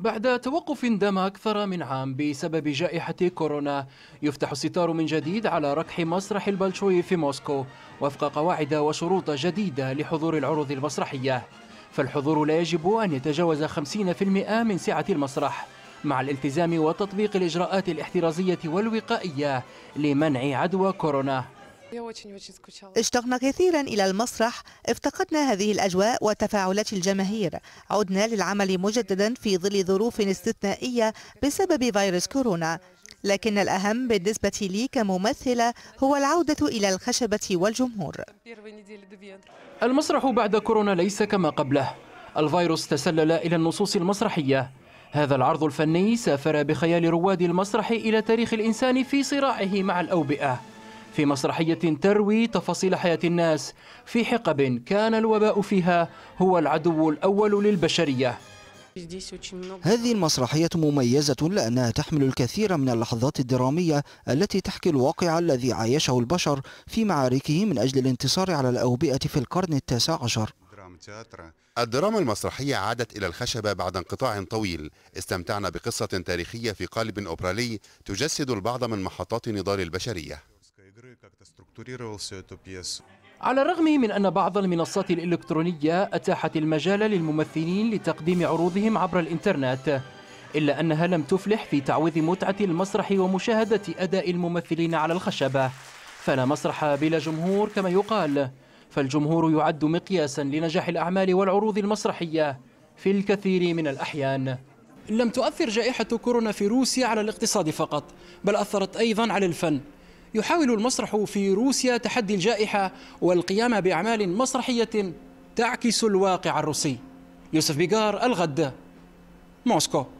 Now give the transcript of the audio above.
بعد توقف دام أكثر من عام بسبب جائحة كورونا يفتح الستار من جديد على ركح مسرح البلشوي في موسكو وفق قواعد وشروط جديدة لحضور العروض المسرحية فالحضور لا يجب أن يتجاوز 50% من سعة المسرح مع الالتزام وتطبيق الإجراءات الاحترازية والوقائية لمنع عدوى كورونا اشتقنا كثيرا إلى المسرح افتقدنا هذه الأجواء وتفاعلات الجماهير عدنا للعمل مجددا في ظل ظروف استثنائية بسبب فيروس كورونا لكن الأهم بالنسبة لي كممثلة هو العودة إلى الخشبة والجمهور المسرح بعد كورونا ليس كما قبله الفيروس تسلل إلى النصوص المسرحية هذا العرض الفني سافر بخيال رواد المسرح إلى تاريخ الإنسان في صراعه مع الأوبئة في مسرحية تروي تفاصيل حياة الناس في حقب كان الوباء فيها هو العدو الأول للبشرية هذه المسرحية مميزة لأنها تحمل الكثير من اللحظات الدرامية التي تحكي الواقع الذي عايشه البشر في معاركه من أجل الانتصار على الأوبئة في القرن التاسع عشر الدراما المسرحية عادت إلى الخشبة بعد انقطاع طويل استمتعنا بقصة تاريخية في قالب أوبرالي تجسد البعض من محطات نضال البشرية على الرغم من أن بعض المنصات الإلكترونية أتاحت المجال للممثلين لتقديم عروضهم عبر الإنترنت إلا أنها لم تفلح في تعويض متعة المسرح ومشاهدة أداء الممثلين على الخشبة فلا مسرح بلا جمهور كما يقال فالجمهور يعد مقياسا لنجاح الأعمال والعروض المسرحية في الكثير من الأحيان لم تؤثر جائحة كورونا في روسيا على الاقتصاد فقط بل أثرت أيضا على الفن يحاول المسرح في روسيا تحدي الجائحة والقيام بأعمال مسرحية تعكس الواقع الروسي يوسف بيغار الغد موسكو